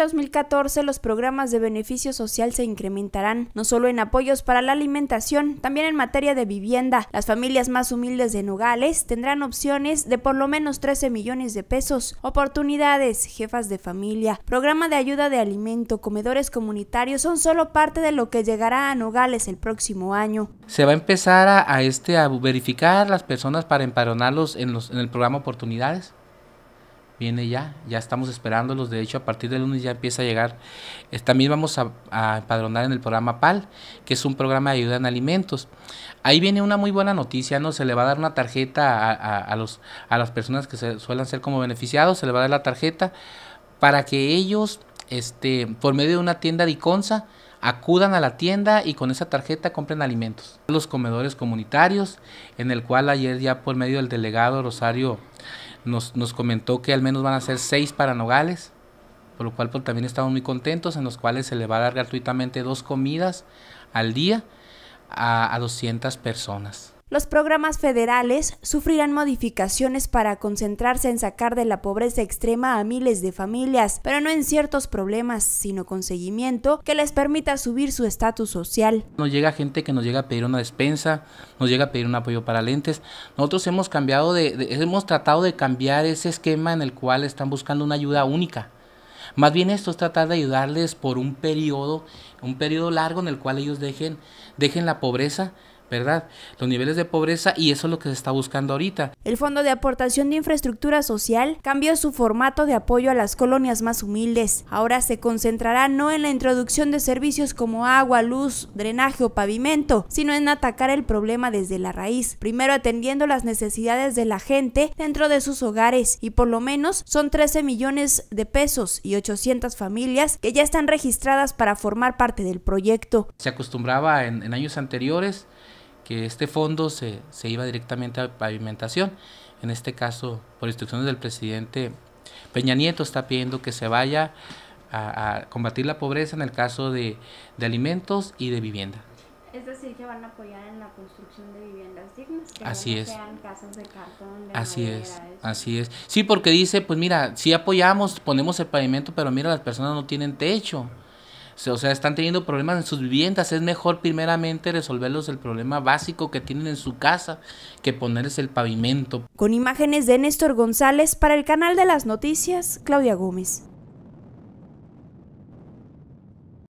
2014 los programas de beneficio social se incrementarán, no solo en apoyos para la alimentación, también en materia de vivienda. Las familias más humildes de Nogales tendrán opciones de por lo menos 13 millones de pesos, oportunidades, jefas de familia, programa de ayuda de alimento, comedores comunitarios son solo parte de lo que llegará a Nogales el próximo año. Se va a empezar a, a este a verificar las personas para empadronarlos en, los, en el programa oportunidades viene ya, ya estamos esperándolos, de hecho a partir del lunes ya empieza a llegar, eh, también vamos a, empadronar en el programa PAL, que es un programa de ayuda en alimentos. Ahí viene una muy buena noticia, ¿no? Se le va a dar una tarjeta a, los, a las personas que se suelen ser como beneficiados, se le va a dar la tarjeta para que ellos, este, por medio de una tienda de Iconza, acudan a la tienda y con esa tarjeta compren alimentos. Los comedores comunitarios, en el cual ayer ya por medio del delegado Rosario nos, comentó que al menos van a ser seis paranogales, por lo cual pues, también estamos muy contentos, en los cuales se le va a dar gratuitamente dos comidas al día a, a 200 personas los programas federales sufrirán modificaciones para concentrarse en sacar de la pobreza extrema a miles de familias, pero no en ciertos problemas, sino con seguimiento que les permita subir su estatus social. Nos llega gente que nos llega a pedir una despensa, nos llega a pedir un apoyo para lentes. Nosotros hemos cambiado de, hemos tratado de cambiar ese esquema en el cual están buscando una ayuda única. Más bien esto es tratar de ayudarles por un periodo, un periodo largo en el cual ellos dejen, dejen la pobreza, ¿verdad? Los niveles de pobreza y eso es lo que se está buscando ahorita. El Fondo de Aportación de Infraestructura Social cambió su formato de apoyo a las colonias más humildes. Ahora se concentrará no en la introducción de servicios como agua, luz, drenaje o pavimento, sino en atacar el problema desde la raíz, primero atendiendo las necesidades de la gente dentro de sus hogares y por lo menos son 13 millones de pesos y 800 familias que ya están registradas para formar parte del proyecto. Se acostumbraba en, en años anteriores que este fondo se, se iba directamente a pavimentación. En este caso, por instrucciones del presidente Peña Nieto, está pidiendo que se vaya a, combatir la pobreza en el caso de, alimentos y de vivienda. Es decir, que van a apoyar en la construcción de viviendas dignas, que así no es. sean casas de cartón. así es, así es. Sí, porque dice, pues mira, si apoyamos, ponemos el pavimento, pero mira, las personas no tienen techo o sea, están teniendo problemas en sus viviendas. Es mejor primeramente resolverlos el problema básico que tienen en su casa que ponerles el pavimento. Con imágenes de Néstor González para el canal de las noticias, Claudia Gómez.